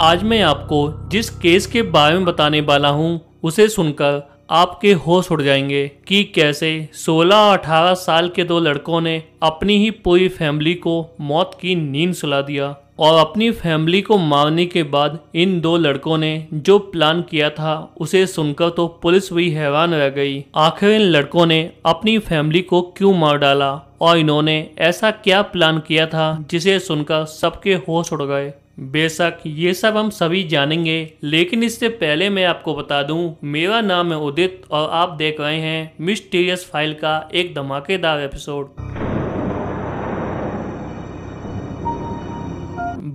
आज मैं आपको जिस केस के बारे में बताने वाला हूँ उसे सुनकर आपके होश उड़ जाएंगे कि कैसे 16 और 18 साल के दो लड़कों ने अपनी ही पूरी फैमिली को मौत की नींद सुला दिया और अपनी फैमिली को मारने के बाद इन दो लड़कों ने जो प्लान किया था उसे सुनकर तो पुलिस भी हैरान रह गई आखिर इन लड़कों ने अपनी फैमिली को क्यों मार डाला और इन्होंने ऐसा क्या प्लान किया था जिसे सुनकर सबके होश उड़ गए बेशक ये सब हम सभी जानेंगे लेकिन इससे पहले मैं आपको बता दूं मेरा नाम है उदित और आप देख रहे हैं मिस्टीरियस फाइल का एक धमाकेदार एपिसोड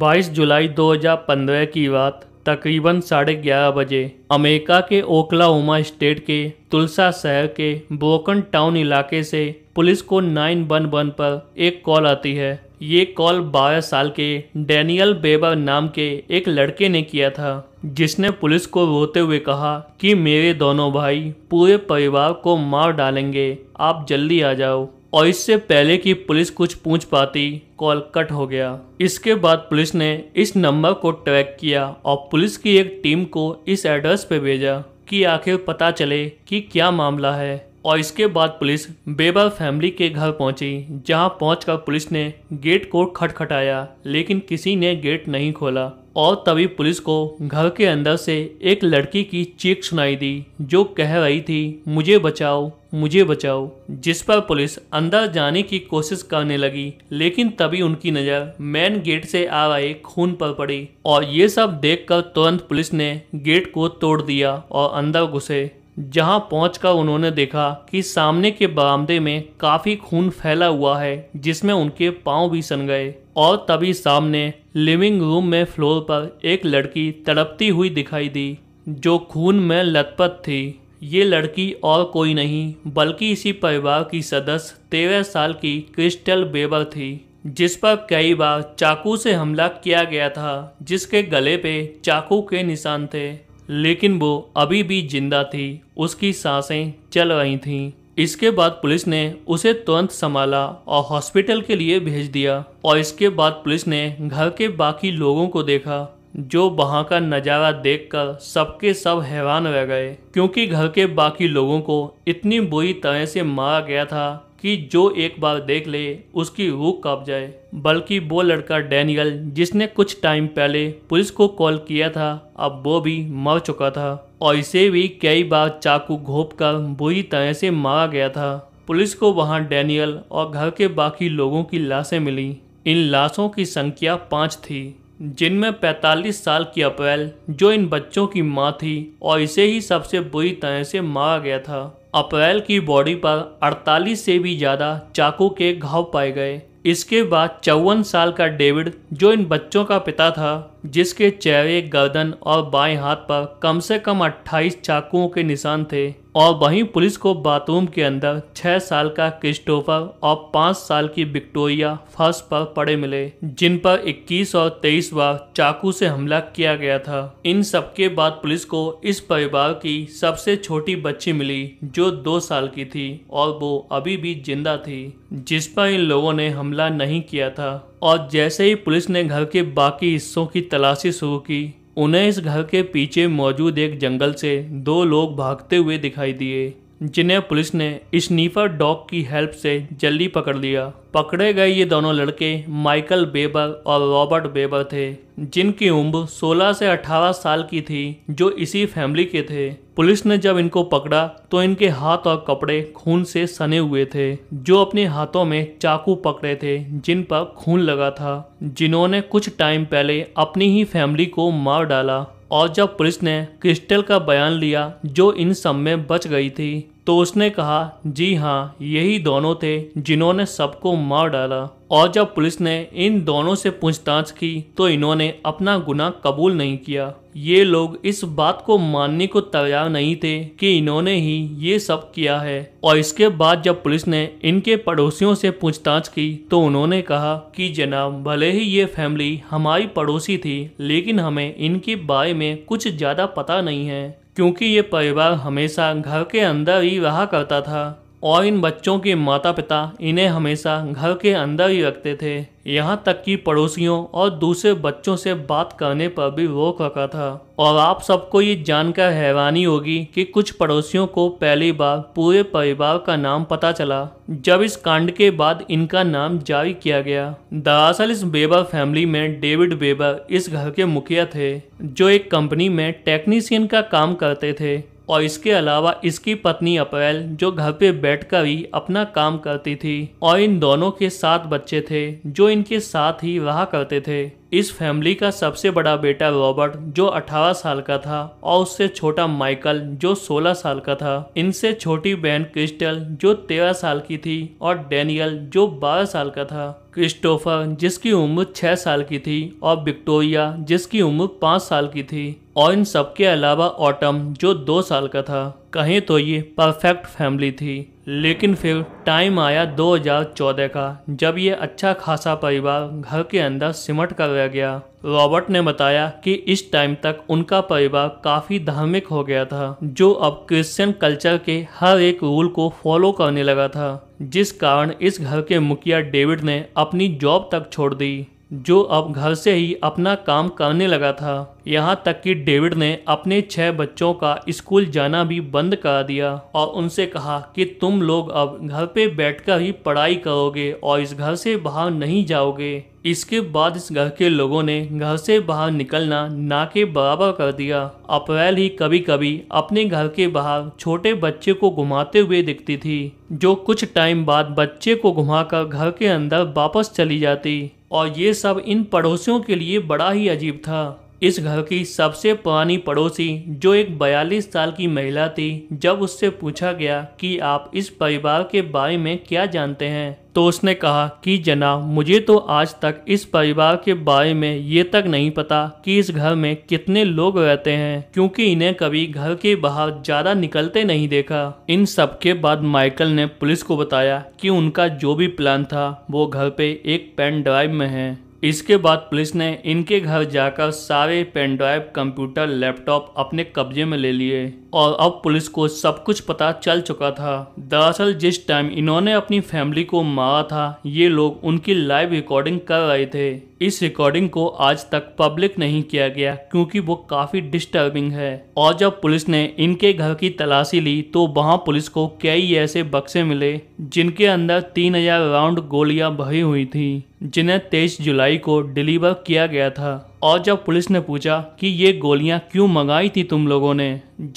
22 जुलाई 2015 की रात तकरीबन साढ़े ग्यारह बजे अमेरिका के ओकलाहोमा स्टेट के तुलसा शहर के ब्रोकन टाउन इलाके से पुलिस को 911 पर एक कॉल आती है ये कॉल बारह साल के डैनियल बेबर नाम के एक लड़के ने किया था जिसने पुलिस को रोते हुए कहा कि मेरे दोनों भाई पूरे परिवार को मार डालेंगे आप जल्दी आ जाओ और इससे पहले कि पुलिस कुछ पूछ पाती कॉल कट हो गया इसके बाद पुलिस ने इस नंबर को ट्रैक किया और पुलिस की एक टीम को इस एड्रेस पे भेजा कि आखिर पता चले कि क्या मामला है और इसके बाद पुलिस बेबर फैमिली के घर पहुंची जहां पहुंचकर पुलिस ने गेट को खटखटाया लेकिन किसी ने गेट नहीं खोला और तभी पुलिस को घर के अंदर से एक लड़की की चीख सुनाई दी जो कह रही थी मुझे बचाओ मुझे बचाओ जिस पर पुलिस अंदर जाने की कोशिश करने लगी लेकिन तभी उनकी नज़र मेन गेट से आ रहे खून पर पड़ी और ये सब देखकर तुरंत पुलिस ने गेट को तोड़ दिया और अंदर घुसे जहां पहुंचकर उन्होंने देखा कि सामने के बरामदे में काफी खून फैला हुआ है जिसमें उनके पांव भी सन गए और तभी सामने लिविंग रूम में फ्लोर पर एक लड़की तड़पती हुई दिखाई दी जो खून में लथपथ थी ये लड़की और कोई नहीं बल्कि इसी परिवार की सदस्य तेरह साल की क्रिस्टल बेबर थी जिस पर कई बार चाकू से हमला किया गया था जिसके गले पे चाकू के निशान थे लेकिन वो अभी भी जिंदा थी उसकी सांसें चल रही थीं इसके बाद पुलिस ने उसे तुरंत संभाला और हॉस्पिटल के लिए भेज दिया और इसके बाद पुलिस ने घर के बाकी लोगों को देखा जो वहाँ का नज़ारा देखकर सबके सब हैरान रह गए क्योंकि घर के बाकी लोगों को इतनी बुरी तरह से मारा गया था कि जो एक बार देख ले उसकी रूह कांप जाए बल्कि वो लड़का डैनियल जिसने कुछ टाइम पहले पुलिस को कॉल किया था अब वो भी मर चुका था और इसे भी कई बार चाकू घोप कर बुरी तरह से मारा गया था पुलिस को वहाँ डैनियल और घर के बाकी लोगों की लाशें मिली इन लाशों की संख्या पाँच थी जिनमें 45 साल की अप्रैल जो इन बच्चों की माँ थी और इसे ही सबसे बुरी तरह से मारा गया था अप्रैल की बॉडी पर 48 से भी ज़्यादा चाकू के घाव पाए गए इसके बाद चौवन साल का डेविड जो इन बच्चों का पिता था जिसके चेहरे गर्दन और बाएं हाथ पर कम से कम 28 चाकुओं के निशान थे और वहीं पुलिस को बाथरूम के अंदर 6 साल का क्रिस्टोफर और 5 साल की विक्टोरिया फर्श पर पड़े मिले जिन पर 21 और 23 बार चाकू से हमला किया गया था इन सबके बाद पुलिस को इस परिवार की सबसे छोटी बच्ची मिली जो दो साल की थी और वो अभी भी जिंदा थी जिस पर इन लोगों ने हमला नहीं किया था और जैसे ही पुलिस ने घर के बाकी हिस्सों की तलाशी शुरू की उन्हें इस घर के पीछे मौजूद एक जंगल से दो लोग भागते हुए दिखाई दिए जिन्हें पुलिस ने स्नीफर डॉग की हेल्प से जल्दी पकड़ लिया पकड़े गए ये दोनों लड़के माइकल बेबर और रॉबर्ट बेबर थे जिनकी उम्र 16 से 18 साल की थी जो इसी फैमिली के थे पुलिस ने जब इनको पकड़ा तो इनके हाथ और कपड़े खून से सने हुए थे जो अपने हाथों में चाकू पकड़े थे जिन पर खून लगा था जिन्होंने कुछ टाइम पहले अपनी ही फैमिली को मार डाला और जब पुलिस ने क्रिस्टल का बयान लिया जो इन सब में बच गई थी तो उसने कहा जी हाँ यही दोनों थे जिन्होंने सबको मार डाला और जब पुलिस ने इन दोनों से पूछताछ की तो इन्होंने अपना गुनाह कबूल नहीं किया ये लोग इस बात को मानने को तैयार नहीं थे कि इन्होंने ही ये सब किया है और इसके बाद जब पुलिस ने इनके पड़ोसियों से पूछताछ की तो उन्होंने कहा कि जनाब भले ही ये फैमिली हमारी पड़ोसी थी लेकिन हमें इनके बारे में कुछ ज़्यादा पता नहीं है क्योंकि ये परिवार हमेशा घर के अंदर ही रहा करता था और इन बच्चों के माता पिता इन्हें हमेशा घर के अंदर ही रखते थे यहाँ तक कि पड़ोसियों और दूसरे बच्चों से बात करने पर भी रोक रखा था और आप सबको ये जानकर हैरानी होगी कि कुछ पड़ोसियों को पहली बार पूरे परिवार का नाम पता चला जब इस कांड के बाद इनका नाम जारी किया गया दरअसल इस बेबर फैमिली में डेविड बेबर इस घर के मुखिया थे जो एक कंपनी में टेक्नीशियन का काम करते थे और इसके अलावा इसकी पत्नी अप्रैल जो घर पे बैठकर ही अपना काम करती थी और इन दोनों के सात बच्चे थे जो इनके साथ ही रहा करते थे इस फैमिली का सबसे बड़ा बेटा रॉबर्ट जो 18 साल का था और उससे छोटा माइकल जो 16 साल का था इनसे छोटी बहन क्रिस्टल जो 13 साल की थी और डैनियल जो 12 साल का था क्रिस्टोफर जिसकी उम्र 6 साल की थी और विक्टोरिया जिसकी उम्र 5 साल की थी और इन सबके अलावा ऑटम जो 2 साल का था कहीं तो ये परफेक्ट फैमिली थी लेकिन फिर टाइम आया 2014 का जब ये अच्छा खासा परिवार घर के अंदर सिमट कर रह गया रॉबर्ट ने बताया कि इस टाइम तक उनका परिवार काफी धार्मिक हो गया था जो अब क्रिश्चियन कल्चर के हर एक रूल को फॉलो करने लगा था जिस कारण इस घर के मुखिया डेविड ने अपनी जॉब तक छोड़ दी जो अब घर से ही अपना काम करने लगा था यहाँ तक कि डेविड ने अपने छह बच्चों का स्कूल जाना भी बंद कर दिया और उनसे कहा कि तुम लोग अब घर पे बैठकर ही पढ़ाई करोगे और इस घर से बाहर नहीं जाओगे इसके बाद इस घर के लोगों ने घर से बाहर निकलना ना के बराबर कर दिया अप्रैल ही कभी कभी अपने घर के बाहर छोटे बच्चे को घुमाते हुए दिखती थी जो कुछ टाइम बाद बच्चे को घुमाकर घर के अंदर वापस चली जाती और ये सब इन पड़ोसियों के लिए बड़ा ही अजीब था इस घर की सबसे पुरानी पड़ोसी जो एक 42 साल की महिला थी जब उससे पूछा गया कि आप इस परिवार के बारे में क्या जानते हैं तो उसने कहा कि जनाब मुझे तो आज तक इस परिवार के बारे में ये तक नहीं पता कि इस घर में कितने लोग रहते हैं क्योंकि इन्हें कभी घर के बाहर ज़्यादा निकलते नहीं देखा इन सब के बाद माइकल ने पुलिस को बताया कि उनका जो भी प्लान था वो घर पे एक पेन ड्राइव में है इसके बाद पुलिस ने इनके घर जाकर सारे पेनड्राइव कंप्यूटर लैपटॉप अपने कब्जे में ले लिए और अब पुलिस को सब कुछ पता चल चुका था दरअसल जिस टाइम इन्होंने अपनी फैमिली को मारा था ये लोग उनकी लाइव रिकॉर्डिंग कर रहे थे इस रिकॉर्डिंग को आज तक पब्लिक नहीं किया गया क्योंकि वो काफी डिस्टर्बिंग है और जब पुलिस ने इनके घर की तलाशी ली तो वहाँ पुलिस को कई ऐसे बक्से मिले जिनके अंदर तीन हजार राउंड गोलियां भरी हुई थी जिन्हें तेईस जुलाई को डिलीवर किया गया था और जब पुलिस ने पूछा कि ये गोलियां क्यों मंगाई थी तुम लोगों ने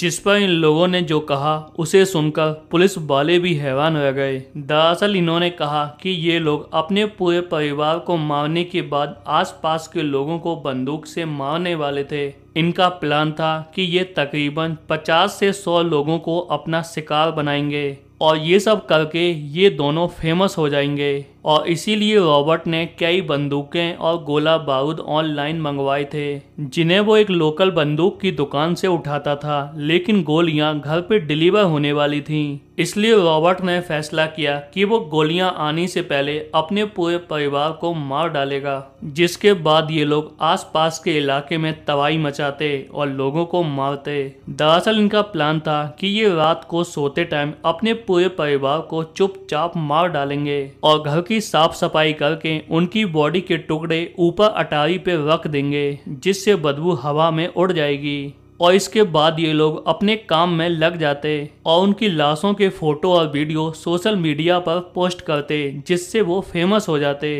जिस पर इन लोगों ने जो कहा उसे सुनकर पुलिस वाले भी हैरान रह गए दरअसल इन्होंने कहा कि ये लोग अपने पूरे परिवार को मारने के बाद आसपास के लोगों को बंदूक से मारने वाले थे इनका प्लान था कि ये तकरीबन 50 से 100 लोगों को अपना शिकार बनाएंगे और ये सब करके ये दोनों फेमस हो जाएंगे और इसीलिए रॉबर्ट ने कई बंदूकें और गोला बारूद ऑनलाइन मंगवाए थे जिन्हें वो एक लोकल बंदूक की दुकान से उठाता था लेकिन गोलियां घर पर डिलीवर होने वाली थीं इसलिए रॉबर्ट ने फैसला किया कि वो गोलियां आने से पहले अपने पूरे परिवार को मार डालेगा जिसके बाद ये लोग आसपास के इलाके में तबाही मचाते और लोगों को मारते दरअसल इनका प्लान था कि ये रात को सोते टाइम अपने पूरे परिवार को चुपचाप मार डालेंगे और घर की साफ सफाई करके उनकी बॉडी के टुकड़े ऊपर अटारी पे रख देंगे जिससे बदबू हवा में उड़ जाएगी और इसके बाद ये लोग अपने काम में लग जाते और उनकी लाशों के फोटो और वीडियो सोशल मीडिया पर पोस्ट करते जिससे वो फेमस हो जाते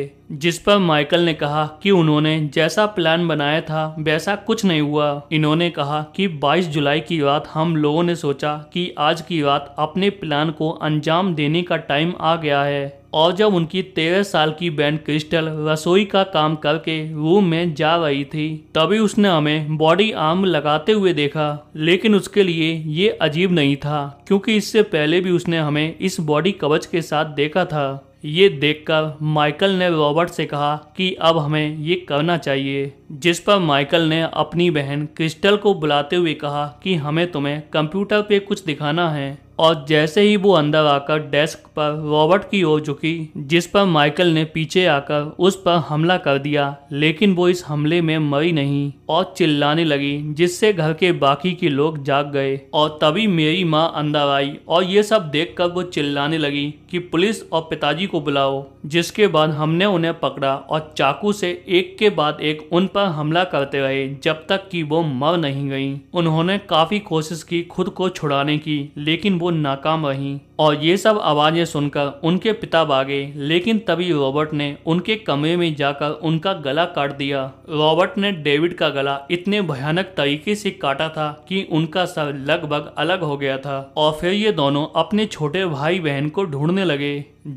जिस पर माइकल ने कहा कि उन्होंने जैसा प्लान बनाया था वैसा कुछ नहीं हुआ इन्होंने कहा कि 22 जुलाई की रात हम लोगों ने सोचा कि आज की रात अपने प्लान को अंजाम देने का टाइम आ गया है और जब उनकी तेरह साल की बहन क्रिस्टल रसोई का काम करके रूम में जा रही थी तभी उसने हमें बॉडी आर्म लगाते हुए देखा लेकिन उसके लिए ये अजीब नहीं था क्योंकि इससे पहले भी उसने हमें इस बॉडी कवच के साथ देखा था ये देखकर माइकल ने रॉबर्ट से कहा कि अब हमें ये करना चाहिए जिस पर माइकल ने अपनी बहन क्रिस्टल को बुलाते हुए कहा कि हमें तुम्हें कंप्यूटर पे कुछ दिखाना है और जैसे ही वो अंदर आकर डेस्क पर रॉबर्ट की ओर झुकी जिस पर माइकल ने पीछे आकर उस पर हमला कर दिया लेकिन वो इस हमले में मरी नहीं और चिल्लाने लगी जिससे घर के बाकी के लोग जाग गए और तभी मेरी माँ अंदर आई और ये सब देखकर वो चिल्लाने लगी कि पुलिस और पिताजी को बुलाओ जिसके बाद हमने उन्हें पकड़ा और चाकू से एक के बाद एक उन पर हमला करते रहे जब तक कि वो मर नहीं गईं। उन्होंने काफ़ी कोशिश की खुद को छुड़ाने की लेकिन वो नाकाम रहीं और ये सब आवाज़ें सुनकर उनके पिता भागे लेकिन तभी रॉबर्ट ने उनके कमरे में जाकर उनका गला काट दिया रॉबर्ट ने डेविड का गला इतने भयानक तरीके से काटा था कि उनका सर लगभग अलग हो गया था और फिर ये दोनों अपने छोटे भाई बहन को ढूंढने लगे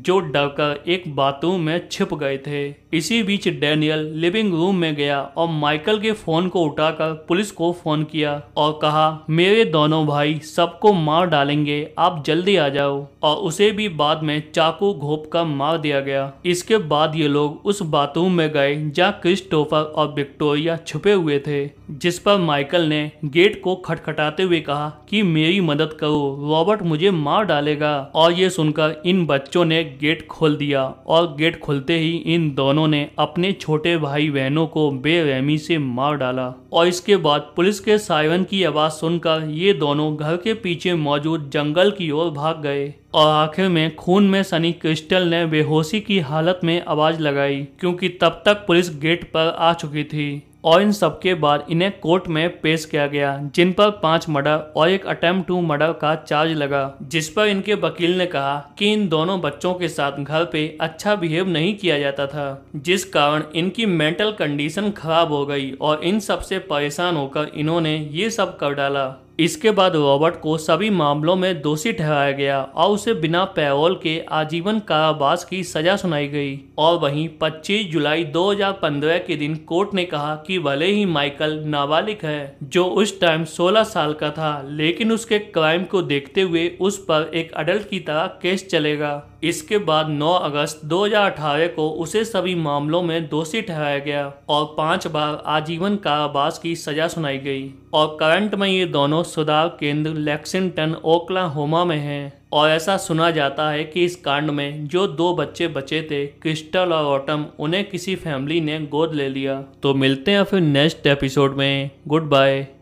जो डरकर एक बाथरूम में छिप गए थे इसी बीच डेनियल लिविंग रूम में गया और माइकल के फोन को उठाकर पुलिस को फोन किया और कहा मेरे दोनों भाई सबको मार डालेंगे आप जल्दी आ जाओ लगाओ और उसे भी बाद में चाकू घोप का मार दिया गया इसके बाद ये लोग उस बाथरूम में गए जहाँ क्रिस्टोफर और विक्टोरिया छुपे हुए थे जिस पर माइकल ने गेट को खटखटाते हुए कहा कि मेरी मदद करो रॉबर्ट मुझे मार डालेगा और ये सुनकर इन बच्चों ने गेट खोल दिया और गेट खोलते ही इन दोनों ने अपने छोटे भाई बहनों को बेरहमी से मार डाला और इसके बाद पुलिस के सायरन की आवाज सुनकर ये दोनों घर के पीछे मौजूद जंगल की ओर भाग गए और आखिर में खून में सनी क्रिस्टल ने बेहोशी की हालत में आवाज लगाई क्योंकि तब तक पुलिस गेट पर आ चुकी थी और इन सबके बाद इन्हें कोर्ट में पेश किया गया जिन पर पांच मर्डर और एक अटेम्प्ट टू मर्डर का चार्ज लगा जिस पर इनके वकील ने कहा कि इन दोनों बच्चों के साथ घर पे अच्छा बिहेव नहीं किया जाता था जिस कारण इनकी मेंटल कंडीशन खराब हो गई और इन सबसे परेशान होकर इन्होंने ये सब कर डाला इसके बाद रॉबर्ट को सभी मामलों में दोषी ठहराया गया और उसे बिना पैरोल के आजीवन कारावास की सजा सुनाई गई और वहीं 25 जुलाई 2015 के दिन कोर्ट ने कहा कि भले ही माइकल नाबालिग है जो उस टाइम 16 साल का था लेकिन उसके क्राइम को देखते हुए उस पर एक अडल्ट की तरह केस चलेगा इसके बाद 9 अगस्त 2018 को उसे सभी मामलों में दोषी ठहराया गया और पांच बार आजीवन कारावास की सजा सुनाई गई और करंट में ये दोनों सुधार केंद्र लेक्सिंगटन ओक्लाहोमा में हैं और ऐसा सुना जाता है कि इस कांड में जो दो बच्चे बचे थे क्रिस्टल और ऑटम उन्हें किसी फैमिली ने गोद ले लिया तो मिलते हैं फिर नेक्स्ट एपिसोड में गुड बाय